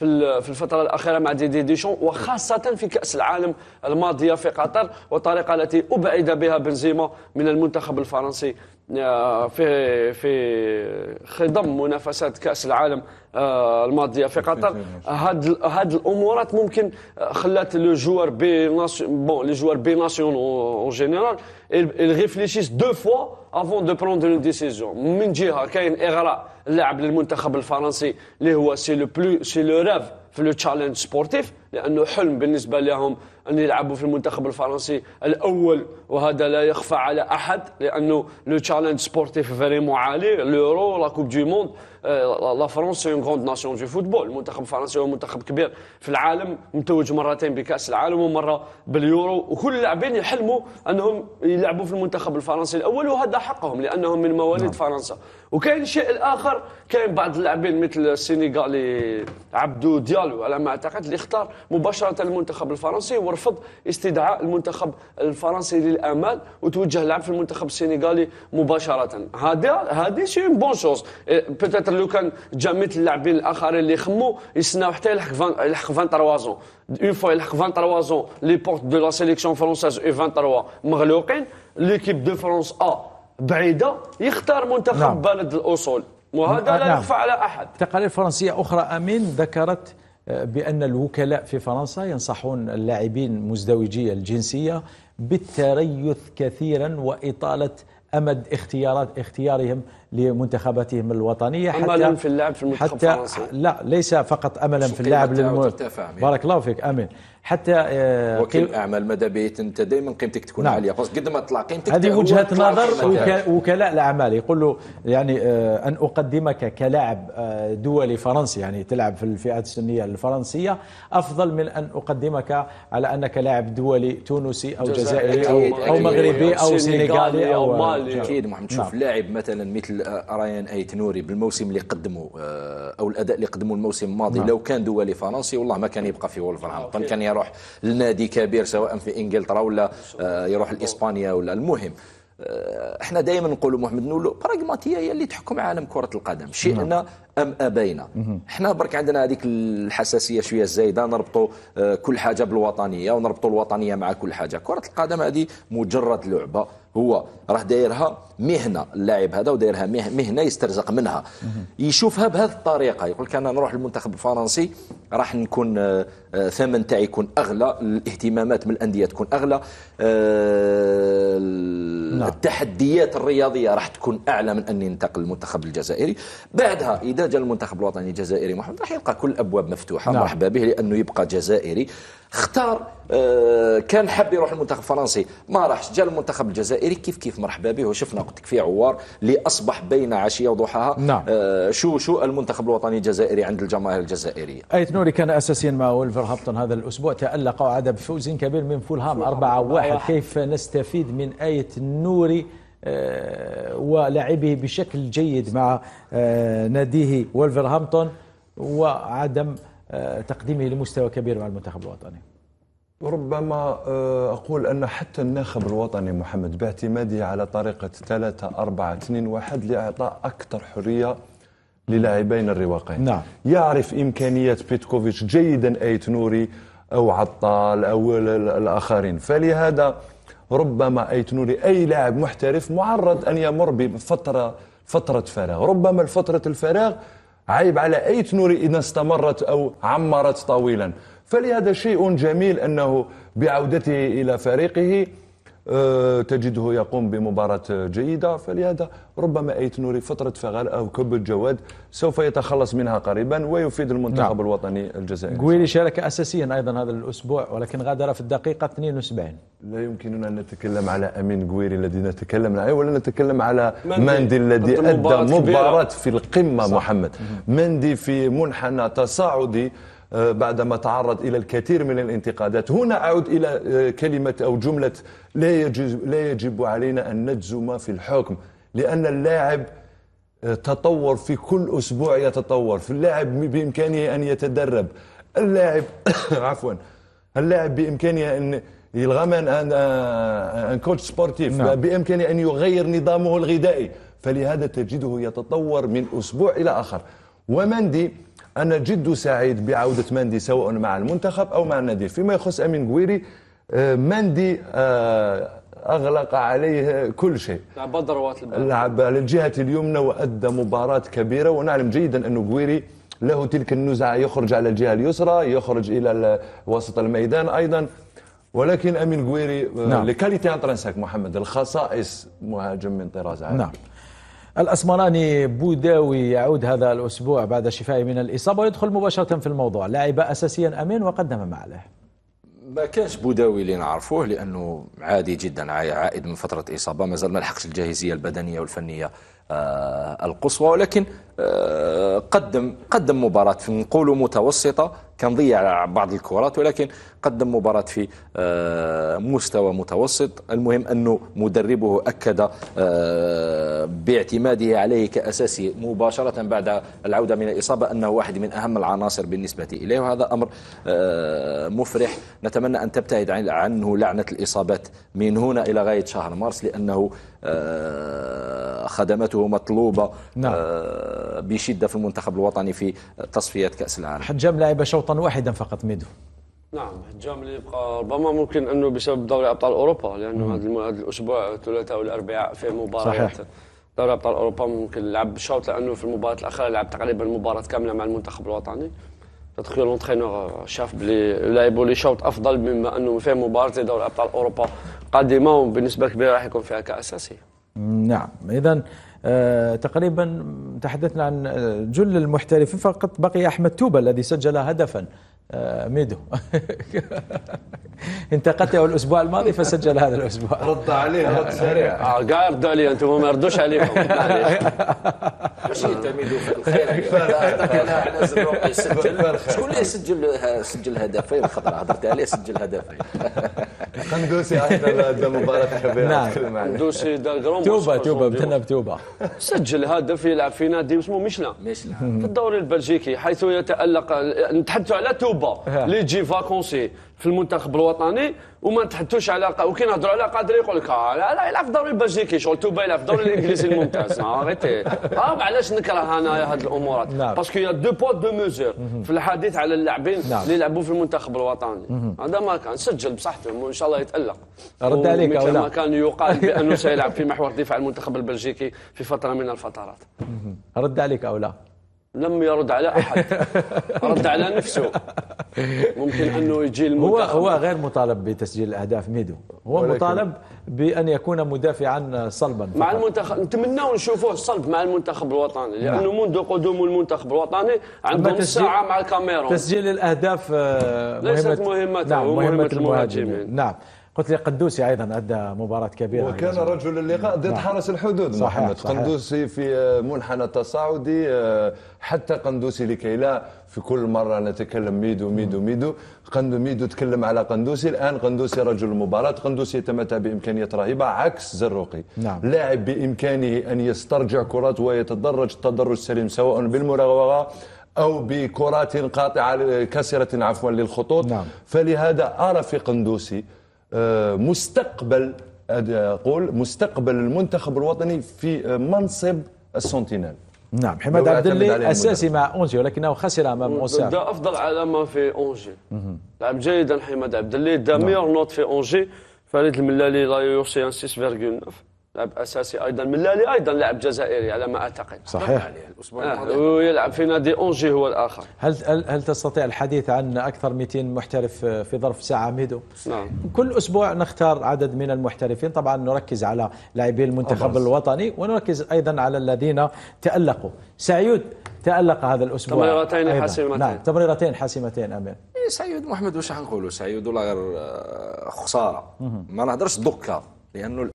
في الفترة الأخيرة مع ديدي ديشون وخاصة في كأس العالم الماضية في قطر والطريقة التي أبعد بها بنزيما من المنتخب الفرنسي آه، في في خضم منافسات كاس العالم آه، الماضيه في قطر هاد هاد الامورات ممكن خلات لو جوار بي بون لي جوار بي ناسيون اون جينيرال ريفليشيس دو فوا افون دو بروند اون ديسيزيون من جهه كاين اغراء اللاعب للمنتخب الفرنسي اللي هو سي لو بلو سي لو راف في لو تشالنج سبورتيف لانه حلم بالنسبه لهم أن يلعبوا في المنتخب الفرنسي الأول وهذا لا يخفى على أحد لأنه لو تشالنج سبورتيف فريمون عالي اليورو لا كوب دي موند لا فرونس اون غروند ناسيون دو فوتبول المنتخب الفرنسي هو منتخب كبير في العالم متوج مرتين بكأس العالم ومرة باليورو وكل اللاعبين يحلموا أنهم يلعبوا في المنتخب الفرنسي الأول وهذا حقهم لأنهم من مواليد نعم. فرنسا وكاين شيء الآخر كاين بعض اللاعبين مثل السينغالي عبدو ديالو على ما أعتقد اللي اختار مباشرة المنتخب الفرنسي رفض استدعاء المنتخب الفرنسي للامال وتوجه لعب في المنتخب السنغالي مباشره هذا هذه سي بون شوز بيتيتر لو كان جامعه اللاعبين الاخرين اللي خمو يسناو حتى يلحق يلحق 23 تروازون اون فوا يلحق 23 تروازون لي بورت دو لا سيليكسيون فرونساز او 23 مغلوقين ليكيب دو فرونس ا بعيده يختار منتخب نعم. بلد الاصول وهذا لا نعم. يخفى على احد تقارير فرنسيه اخرى امين ذكرت بأن الوكلاء في فرنسا ينصحون اللاعبين مزدوجي الجنسية بالتريث كثيرا وإطالة أمد اختيارات اختيارهم لمنتخباتهم الوطنية حتى أملا في اللعب في المنتخب حتى لا ليس فقط أملا في اللعب للم... بارك الله فيك أمين حتى آه، وكيل الأعمال ماذا بيت أنت دائما قيمتك تكون نعم. عالية قد ما تطلع قيمتك هذه وجهة نظر وكلاء الأعمال يقول له يعني آه، أن أقدمك كلاعب آه، دولي فرنسي يعني تلعب في الفئات السنية الفرنسية أفضل من أن أقدمك على أنك لاعب دولي تونسي أو جزائري أو, أو مغربي أو سنغالي أو مالي أكيد محمد شوف نعم. لاعب مثلا مثل رايان ايت نوري بالموسم اللي قدمه آه، او الاداء اللي قدمه الموسم الماضي نعم. لو كان دولي فرنسي والله ما كان يبقى في ولفرهامبتون كان يروح لنادي كبير سواء في انجلترا ولا آه، يروح لاسبانيا ولا المهم آه، احنا دائما نقولوا محمد نقولوا براغماتيه هي اللي تحكم عالم كره القدم نعم. شئنا ام ابينا حنا برك عندنا هذيك الحساسيه شويه الزايده نربطوا آه، كل حاجه بالوطنيه ونربطوا الوطنيه مع كل حاجه كره القدم هذه مجرد لعبه هو راه دايرها مهنه اللاعب هذا ودايرها مهنه يسترزق منها يشوفها بهذه الطريقه يقول لك انا نروح للمنتخب الفرنسي راح نكون الثمن آه، آه، تاعي يكون اغلى الاهتمامات من الانديه تكون اغلى نعم. التحديات الرياضيه راح تكون اعلى من اني ننتقل للمنتخب الجزائري بعدها اذا مجال المنتخب الوطني الجزائري محمد راح يلقى كل الابواب مفتوحه نعم. مرحبا به لانه يبقى جزائري اختار آه، كان حاب يروح المنتخب الفرنسي ما راحش جاء المنتخب الجزائري كيف كيف مرحبا به وشفنا قلت لك في عوار اللي اصبح بين عشيه وضحاها نعم. آه، شو شو المنتخب الوطني الجزائري عند الجماهير الجزائريه ايت نوري كان اساسيا مع ولفرهامبتون هذا الاسبوع تالق وعاد بفوز كبير من فولهام 4-1 كيف نستفيد من ايه نوري آه، ولعبه بشكل جيد مع آه، ناديه ولفرهامبتون وعدم آه، تقديمه لمستوى كبير مع المنتخب الوطني ربما أقول أن حتى الناخب الوطني محمد باعتماده على طريقة 3 4 2 1 لإعطاء أكثر حرية للاعبين الرواقين نعم. يعرف إمكانيات بيتكوفيتش جيدا أيت نوري أو عطال أو الآخرين فلهذا ربما أي تنوري أي لاعب محترف معرض أن يمر بفترة فترة فراغ ربما فترة الفراغ عيب على أي تنوري إذا استمرت أو عمرت طويلا فلهذا شيء جميل أنه بعودته إلى فريقه آه، تجده يقوم بمباراة جيدة فلهذا ربما أيت نوري فترة فغال أو كبة جواد سوف يتخلص منها قريبا ويفيد المنتخب نعم. الوطني الجزائري جويلي شارك أساسيا أيضا هذا الأسبوع ولكن غادر في الدقيقة 72 لا يمكننا أن نتكلم على أمين قويري الذي نتكلم عليه ولا نتكلم على مندي الذي أدى مباراة في القمة صح. محمد مندي في منحنى تصاعدي آه، بعدما تعرض الى الكثير من الانتقادات هنا اعود الى آه، كلمه او جمله لا يجب لا يجب علينا ان نجزم في الحكم لان اللاعب آه، تطور في كل اسبوع يتطور في اللاعب بامكانه ان يتدرب اللاعب عفوا اللاعب بامكانه ان يلغمن ان ان كوتش سبورتيف نعم. بامكانه ان يغير نظامه الغذائي فلهذا تجده يتطور من اسبوع الى اخر ومندي أنا جد سعيد بعودة مندي سواء مع المنتخب أو مع النادي فيما يخص أمين جويري آه، مندي آه، أغلق عليه كل شيء لعب ضربات لعب على الجهة اليمنى وأدى مباراة كبيرة ونعلم جيدا أن جويري له تلك النزعة يخرج على الجهة اليسرى يخرج إلى وسط الميدان أيضا ولكن امين جويري آه، نعم. لكاليتي انترنسك محمد الخصائص مهاجم من طراز عالي نعم الأسمراني بوداوي يعود هذا الأسبوع بعد شفائه من الإصابة ويدخل مباشرة في الموضوع لعب أساسيا أمين وقدم ما عليه ما كانش بوداوي اللي نعرفوه لانه عادي جدا عائد من فتره اصابه مازال ما لحقش الجاهزيه البدنيه والفنيه آه، القصوى ولكن آه، قدم قدم مباراة نقول متوسطة كان ضيع بعض الكرات ولكن قدم مباراة في آه، مستوى متوسط المهم أنه مدربه أكد باعتماده عليه كأساسي مباشرة بعد العودة من الإصابة أنه واحد من أهم العناصر بالنسبة إليه وهذا أمر مفرح نتمنى أن تبتعد عنه لعنة الإصابات من هنا إلى غاية شهر مارس لأنه خدمته مطلوبة نعم. آه، بشدة في المنتخب الوطني في تصفيات كأس العالم حجام لعب شوطا واحدا فقط ميدو نعم حجام اللي يبقى ربما ممكن انه بسبب دوري ابطال اوروبا لانه هذا الاسبوع الثلاثاء والاربعاء فيه مباراه صحيح. دوري ابطال اوروبا ممكن لعب شوط لانه في المباراه الاخيره لعب تقريبا مباراه كامله مع المنتخب الوطني تدخل لونترينور شاف بلي لعبوا لي شوط افضل مما انه فيه مباراه دوري ابطال اوروبا قادمه وبنسبه كبيره راح يكون فيها كاساسيه نعم إذا آه، تقريبا تحدثنا عن آه، جل المحترفين فقط بقي أحمد توبة الذي سجل هدفا آه، ميدو انتقدته الاسبوع الماضي فسجل هذا الاسبوع رد عليه رد سريع قاعد عليه انتم ما ردوش عليهم ماشي آه. تميدو في الخير انا زروقي سجل شكون اللي سجل سجل هدفين الخطره هضرت عليه سجل هدفين قندوسي ايضا هذا مباراه حبيب نعم قندوسي توبه توبه بدنا بتوبه سجل هدف يلعب في نادي اسمه ميشلا ميشلا في الدوري البلجيكي حيث يتالق نتحدث على توبه اللي تجي فاكونسي في المنتخب الوطني وما نتحدثوش على وكي نهضروا على قادر يقول لك آه لا لا يلعب في الدوري البلجيكي شغل توبا يلعب في الدوري الانجليزي الممتاز اريتي اه علاش نكره انا هذه الامورات باسكو يا دو بوا دو ميزور في الحديث على اللاعبين نعم. اللي يلعبوا في المنتخب الوطني هذا ما كان سجل بصحتهم وان شاء الله يتالق رد عليك ولا ما كان يقال بانه سيلعب في محور دفاع المنتخب البلجيكي في فتره من الفترات رد عليك او لا لم يرد على احد رد على نفسه ممكن انه يجي المنتخب هو هو غير مطالب بتسجيل الاهداف ميدو هو مطالب بان يكون مدافعا صلبا فقط. مع المنتخب نتمناو نشوفوه صلب مع المنتخب الوطني لانه نعم. منذ قدوم المنتخب الوطني عندهم ساعه مع الكاميرون تسجيل الاهداف آه، مهمه ليست مهمته نعم مهمه, مهمة المهاجمين نعم قلت لي قندوسي ايضا ادى مباراه كبيره وكان يعني رجل اللقاء ضد نعم. حرس الحدود صحيح محمد صحيح قندوسي في آه، منحنى تصاعدي آه، حتى قندوسي لكي لا في كل مره نتكلم ميدو ميدو ميدو قندو ميدو تكلم على قندوسي الان قندوسي رجل المباراه قندوسي يتمتع بامكانيات رهيبه عكس زروقي نعم. لاعب بامكانه ان يسترجع كرات ويتدرج التدرج السليم سواء بالمراوغه أو بكرات قاطعة كسرة عفوا للخطوط نعم. فلهذا أرى في قندوسي آه، مستقبل اقول مستقبل المنتخب الوطني في آه، منصب السنتينال نعم حماد عبد الله اساسي مع اونجي ولكنه خسر امام موسى دا افضل علامه في اونجي لعب نعم، جيدا حماد عبد الله دا ميور نوت في اونجي فريد الملالي لا يوصي 6.9 لاعب اساسي ايضا من لالي ايضا لاعب جزائري على ما اعتقد صحيح يعني الاسبوع آه، الماضي ويلعب في نادي اونجي هو الاخر هل هل تستطيع الحديث عن اكثر 200 محترف في ظرف ساعه ميدو نعم كل اسبوع نختار عدد من المحترفين طبعا نركز على لاعبي المنتخب أبرز. الوطني ونركز ايضا على الذين تالقوا سعيد تالق هذا الاسبوع تمريرتين حاسمتين نعم تمريرتين حاسمتين امين إيه، سعيد محمد واش غنقولوا سعيد ولا غير آه، خساره ما نهضرش دوكا لانه